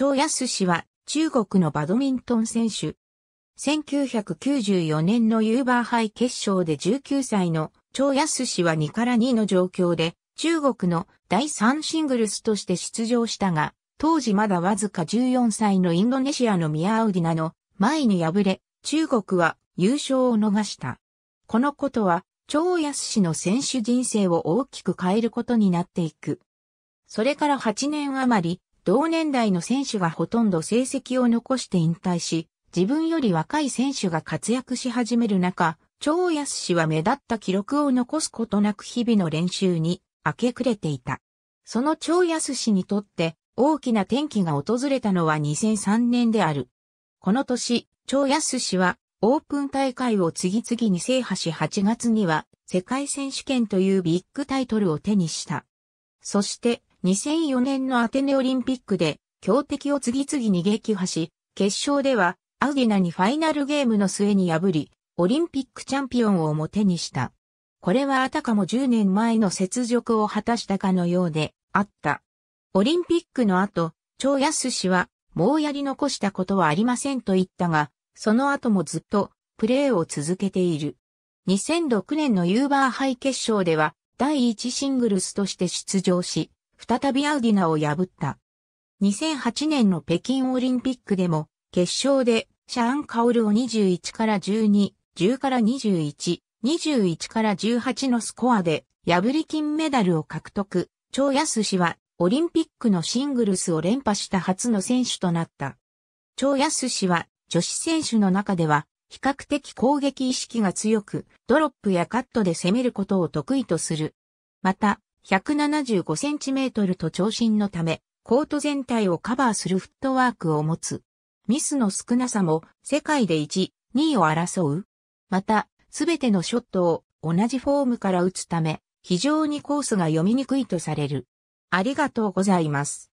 張安氏は中国のバドミントン選手。1994年のユーバー杯決勝で19歳の張安氏は2から2の状況で中国の第3シングルスとして出場したが、当時まだわずか14歳のインドネシアのミアアウディナの前に敗れ、中国は優勝を逃した。このことは、張安氏の選手人生を大きく変えることになっていく。それから8年余り、同年代の選手がほとんど成績を残して引退し、自分より若い選手が活躍し始める中、長安氏は目立った記録を残すことなく日々の練習に明け暮れていた。その長安氏にとって大きな転機が訪れたのは2003年である。この年、長安氏はオープン大会を次々に制覇し8月には世界選手権というビッグタイトルを手にした。そして2004年のアテネオリンピックで強敵を次々に撃破し、決勝ではアウディナにファイナルゲームの末に破り、オリンピックチャンピオンをも手にした。これはあたかも10年前の雪辱を果たしたかのようであった。オリンピックの後、超安氏は、もうやり残したことはありませんと言ったが、その後もずっとプレーを続けている。2006年のユーバーハイ決勝では、第1シングルスとして出場し、再びアウディナを破った。2008年の北京オリンピックでも、決勝で、シャアン・カオルを21から12、10から21、21から18のスコアで、破り金メダルを獲得。張安氏は、オリンピックのシングルスを連覇した初の選手となった。張安氏は、女子選手の中では、比較的攻撃意識が強く、ドロップやカットで攻めることを得意とする。また、175cm と長身のため、コート全体をカバーするフットワークを持つ。ミスの少なさも世界で1、2位を争う。また、すべてのショットを同じフォームから打つため、非常にコースが読みにくいとされる。ありがとうございます。